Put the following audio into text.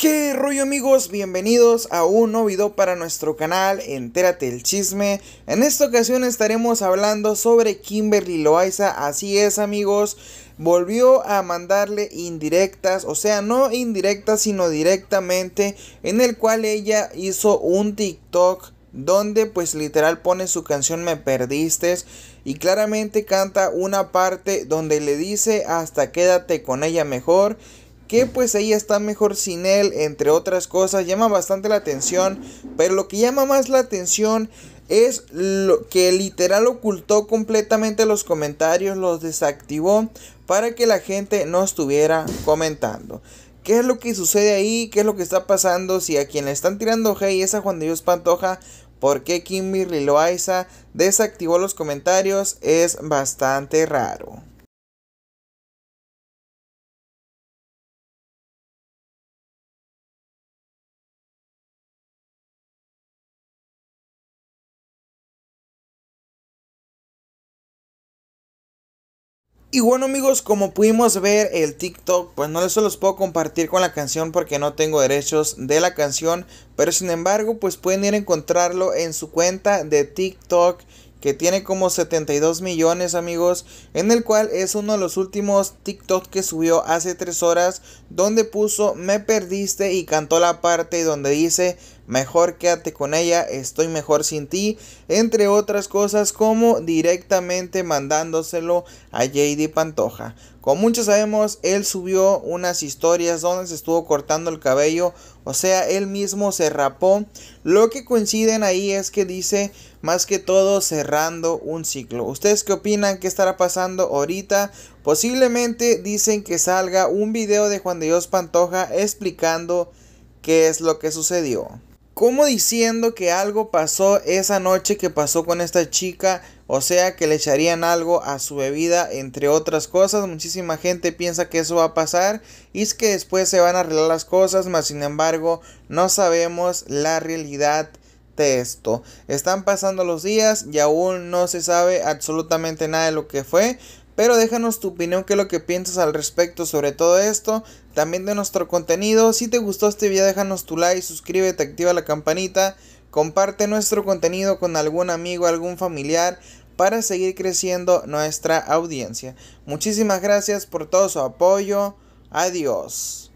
¿Qué rollo amigos? Bienvenidos a un nuevo video para nuestro canal Entérate el Chisme. En esta ocasión estaremos hablando sobre Kimberly Loaiza, así es amigos, volvió a mandarle indirectas, o sea, no indirectas sino directamente, en el cual ella hizo un TikTok donde pues literal pone su canción Me Perdiste y claramente canta una parte donde le dice hasta quédate con ella mejor que pues ella está mejor sin él, entre otras cosas, llama bastante la atención, pero lo que llama más la atención es lo que literal ocultó completamente los comentarios, los desactivó para que la gente no estuviera comentando. ¿Qué es lo que sucede ahí? ¿Qué es lo que está pasando? Si a quien le están tirando hey es a Juan de Dios Pantoja, ¿por qué Kimberly Loaiza desactivó los comentarios? Es bastante raro. Y bueno amigos, como pudimos ver el TikTok, pues no les los puedo compartir con la canción porque no tengo derechos de la canción, pero sin embargo pues pueden ir a encontrarlo en su cuenta de TikTok que tiene como 72 millones amigos, en el cual es uno de los últimos TikTok que subió hace 3 horas, donde puso me perdiste y cantó la parte donde dice Mejor quédate con ella, estoy mejor sin ti, entre otras cosas como directamente mandándoselo a JD Pantoja. Como muchos sabemos, él subió unas historias donde se estuvo cortando el cabello, o sea, él mismo se rapó. Lo que coinciden ahí es que dice, más que todo, cerrando un ciclo. ¿Ustedes qué opinan? ¿Qué estará pasando ahorita? Posiblemente dicen que salga un video de Juan de Dios Pantoja explicando qué es lo que sucedió como diciendo que algo pasó esa noche que pasó con esta chica, o sea que le echarían algo a su bebida, entre otras cosas. Muchísima gente piensa que eso va a pasar y es que después se van a arreglar las cosas, mas sin embargo no sabemos la realidad de esto. Están pasando los días y aún no se sabe absolutamente nada de lo que fue. Pero déjanos tu opinión, qué es lo que piensas al respecto sobre todo esto, también de nuestro contenido. Si te gustó este video, déjanos tu like, suscríbete, activa la campanita, comparte nuestro contenido con algún amigo, algún familiar para seguir creciendo nuestra audiencia. Muchísimas gracias por todo su apoyo. Adiós.